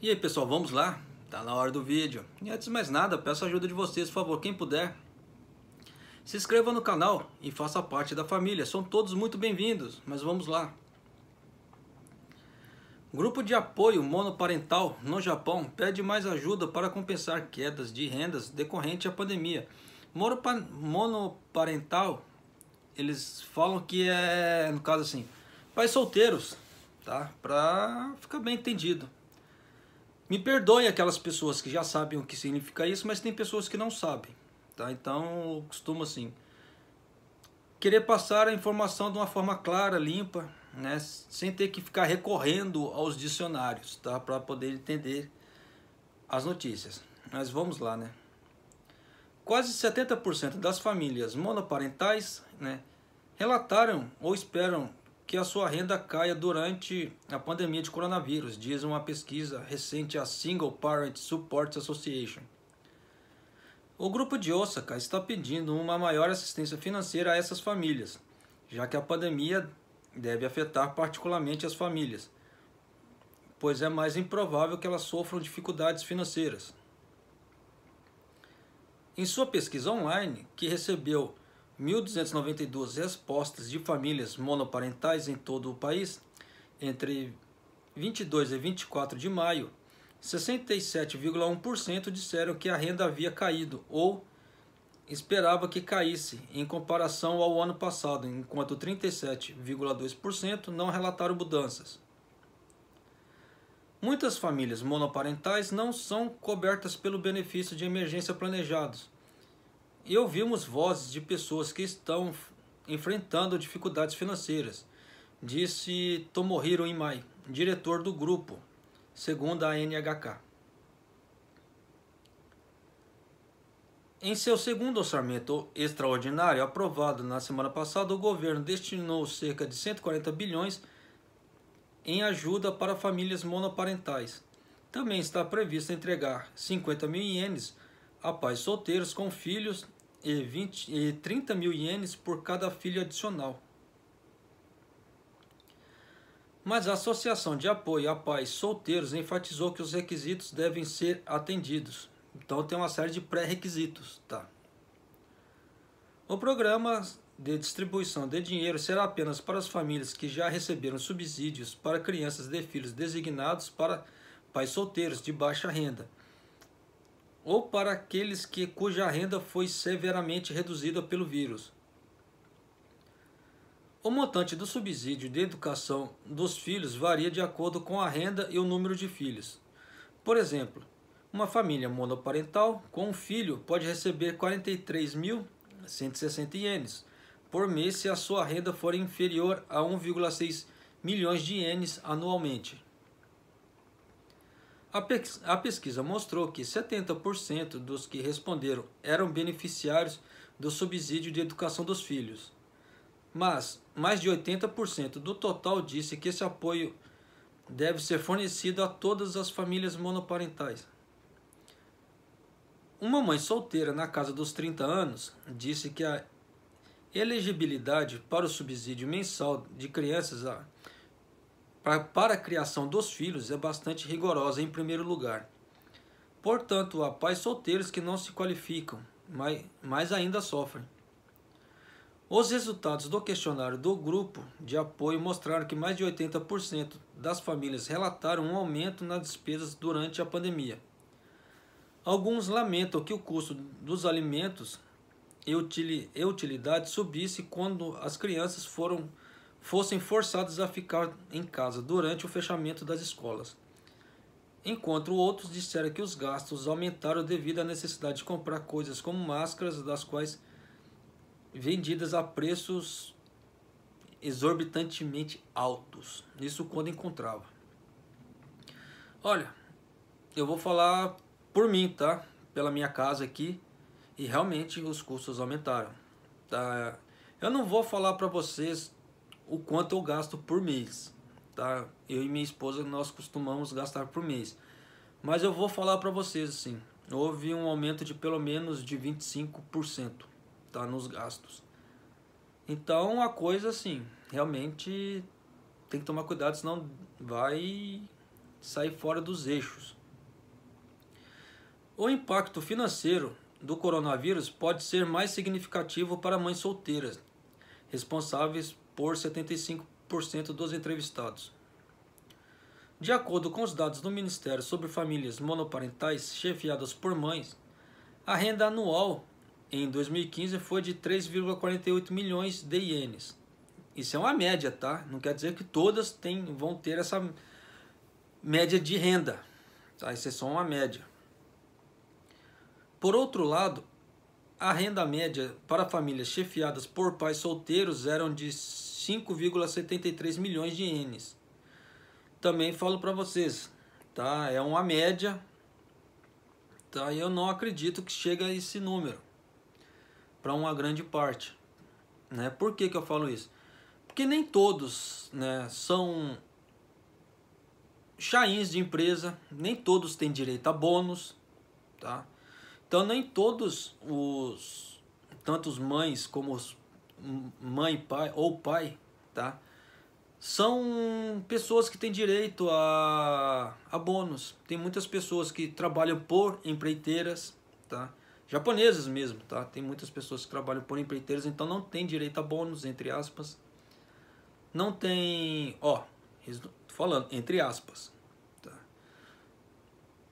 E aí pessoal, vamos lá? Tá na hora do vídeo. E antes de mais nada, peço a ajuda de vocês, por favor, quem puder. Se inscreva no canal e faça parte da família, são todos muito bem-vindos, mas vamos lá. Grupo de apoio monoparental no Japão pede mais ajuda para compensar quedas de rendas decorrente à pandemia. Monoparental, eles falam que é, no caso assim, pais solteiros, tá? Para ficar bem entendido. Me perdoem aquelas pessoas que já sabem o que significa isso, mas tem pessoas que não sabem. Tá? Então, eu costumo assim, querer passar a informação de uma forma clara, limpa, né? sem ter que ficar recorrendo aos dicionários tá? para poder entender as notícias. Mas vamos lá, né? Quase 70% das famílias monoparentais né, relataram ou esperam que a sua renda caia durante a pandemia de coronavírus, diz uma pesquisa recente da Single Parent Support Association. O grupo de Osaka está pedindo uma maior assistência financeira a essas famílias, já que a pandemia deve afetar particularmente as famílias, pois é mais improvável que elas sofram dificuldades financeiras. Em sua pesquisa online, que recebeu 1.292 respostas de famílias monoparentais em todo o país, entre 22 e 24 de maio, 67,1% disseram que a renda havia caído ou esperava que caísse em comparação ao ano passado, enquanto 37,2% não relataram mudanças. Muitas famílias monoparentais não são cobertas pelo benefício de emergência planejados e ouvimos vozes de pessoas que estão enfrentando dificuldades financeiras, disse Tomohiro Imai, diretor do grupo, segundo a NHK. Em seu segundo orçamento extraordinário aprovado na semana passada, o governo destinou cerca de 140 bilhões em ajuda para famílias monoparentais. Também está previsto entregar 50 mil ienes a pais solteiros com filhos e, 20, e 30 mil ienes por cada filho adicional. Mas a Associação de Apoio a Pais Solteiros enfatizou que os requisitos devem ser atendidos. Então tem uma série de pré-requisitos, tá? O programa de distribuição de dinheiro será apenas para as famílias que já receberam subsídios para crianças de filhos designados para pais solteiros de baixa renda ou para aqueles que, cuja renda foi severamente reduzida pelo vírus. O montante do subsídio de educação dos filhos varia de acordo com a renda e o número de filhos. Por exemplo, uma família monoparental com um filho pode receber 43.160 ienes por mês se a sua renda for inferior a 1,6 milhões de ienes anualmente. A pesquisa mostrou que 70% dos que responderam eram beneficiários do subsídio de educação dos filhos. Mas mais de 80% do total disse que esse apoio deve ser fornecido a todas as famílias monoparentais. Uma mãe solteira na casa dos 30 anos disse que a elegibilidade para o subsídio mensal de crianças para a criação dos filhos é bastante rigorosa em primeiro lugar. Portanto, há pais solteiros que não se qualificam, mas, mas ainda sofrem. Os resultados do questionário do grupo de apoio mostraram que mais de 80% das famílias relataram um aumento nas despesas durante a pandemia. Alguns lamentam que o custo dos alimentos e utilidades subisse quando as crianças foram fossem forçados a ficar em casa durante o fechamento das escolas, enquanto outros disseram que os gastos aumentaram devido à necessidade de comprar coisas como máscaras, das quais vendidas a preços exorbitantemente altos. Isso quando encontrava. Olha, eu vou falar por mim, tá? Pela minha casa aqui e realmente os custos aumentaram. Tá? Eu não vou falar para vocês o quanto eu gasto por mês, tá? Eu e minha esposa nós costumamos gastar por mês. Mas eu vou falar para vocês assim, houve um aumento de pelo menos de 25%, tá nos gastos. Então a coisa assim, realmente tem que tomar cuidado, senão vai sair fora dos eixos. O impacto financeiro do coronavírus pode ser mais significativo para mães solteiras, responsáveis por 75% dos entrevistados. De acordo com os dados do Ministério sobre famílias monoparentais chefiadas por mães, a renda anual em 2015 foi de 3,48 milhões de ienes. Isso é uma média, tá? Não quer dizer que todas têm, vão ter essa média de renda. Tá? Isso é só uma média. Por outro lado, a renda média para famílias chefiadas por pais solteiros eram de 5,73 milhões de ienes. Também falo para vocês, tá? É uma média, tá? Eu não acredito que chega a esse número para uma grande parte, né? Por que, que eu falo isso? Porque nem todos, né, são chains de empresa, nem todos têm direito a bônus, tá? Então nem todos os tantos mães como os mãe, pai ou pai, tá? São pessoas que têm direito a, a bônus. Tem muitas pessoas que trabalham por empreiteiras, tá? Japonesas mesmo, tá? Tem muitas pessoas que trabalham por empreiteiras, então não tem direito a bônus, entre aspas. Não tem, ó, falando entre aspas, tá?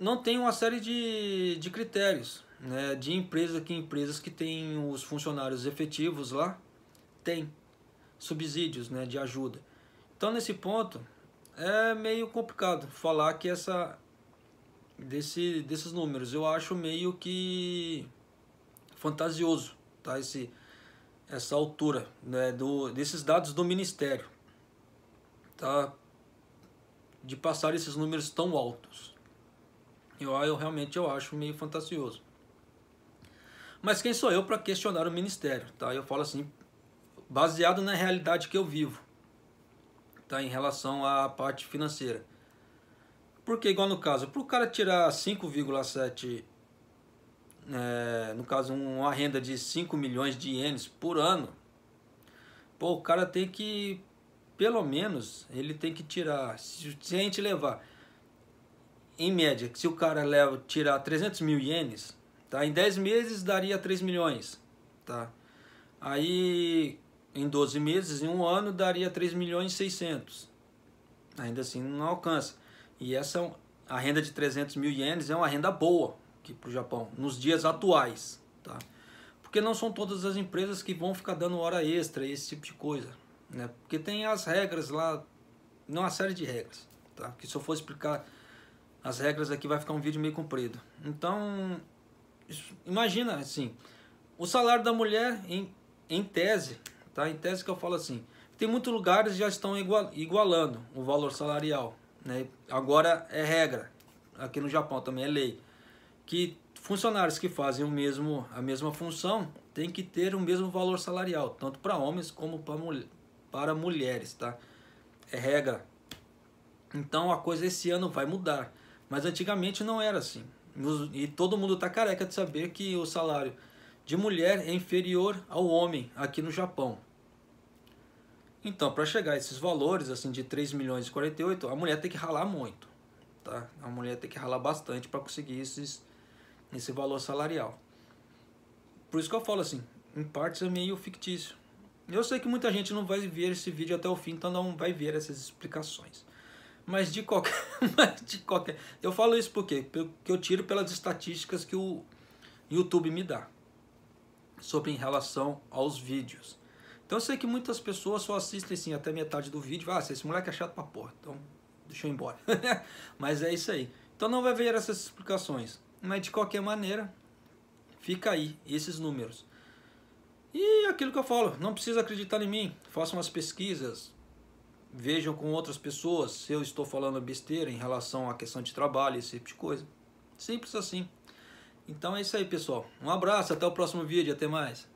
Não tem uma série de, de critérios, né, de empresa que empresas que têm os funcionários efetivos lá tem subsídios né, de ajuda. Então nesse ponto é meio complicado falar que essa desse, desses números eu acho meio que fantasioso tá esse essa altura né, do desses dados do ministério tá de passar esses números tão altos eu, eu realmente eu acho meio fantasioso mas quem sou eu para questionar o ministério? Tá? Eu falo assim, baseado na realidade que eu vivo, tá? em relação à parte financeira. Porque, igual no caso, para o cara tirar 5,7, é, no caso, uma renda de 5 milhões de ienes por ano, pô, o cara tem que, pelo menos, ele tem que tirar, se, a gente levar, em média, se o cara leva, tirar 300 mil ienes, Tá? Em 10 meses daria 3 milhões. Tá? Aí em 12 meses, em um ano, daria 3 milhões e 600. Ainda assim não alcança. E essa é a renda de 300 mil ienes é uma renda boa aqui para o Japão, nos dias atuais. Tá? Porque não são todas as empresas que vão ficar dando hora extra, esse tipo de coisa. Né? Porque tem as regras lá, não há série de regras. Tá? Que se eu for explicar as regras aqui vai ficar um vídeo meio comprido. Então, imagina assim, o salário da mulher em, em tese, tá? Em tese que eu falo assim, tem muitos lugares já estão igual, igualando o valor salarial, né? Agora é regra, aqui no Japão também é lei, que funcionários que fazem o mesmo a mesma função tem que ter o mesmo valor salarial, tanto para homens como para mul para mulheres, tá? É regra. Então a coisa esse ano vai mudar, mas antigamente não era assim. E todo mundo está careca de saber que o salário de mulher é inferior ao homem aqui no Japão. Então, para chegar a esses valores, assim, de 3 milhões e 48, a mulher tem que ralar muito, tá? A mulher tem que ralar bastante para conseguir esses, esse valor salarial. Por isso que eu falo assim, em partes é meio fictício. Eu sei que muita gente não vai ver esse vídeo até o fim, então não vai ver essas explicações. Mas de qualquer. Mas de qualquer eu falo isso porque, Porque eu tiro pelas estatísticas que o YouTube me dá sobre em relação aos vídeos. Então eu sei que muitas pessoas só assistem assim até metade do vídeo. Ah, esse moleque é chato pra porra, então deixa eu ir embora. Mas é isso aí. Então não vai ver essas explicações. Mas de qualquer maneira, fica aí esses números. E aquilo que eu falo, não precisa acreditar em mim. Faça umas pesquisas, vejam com outras pessoas se eu estou falando besteira em relação à questão de trabalho, esse tipo de coisa. Simples assim. Então é isso aí, pessoal. Um abraço, até o próximo vídeo, até mais.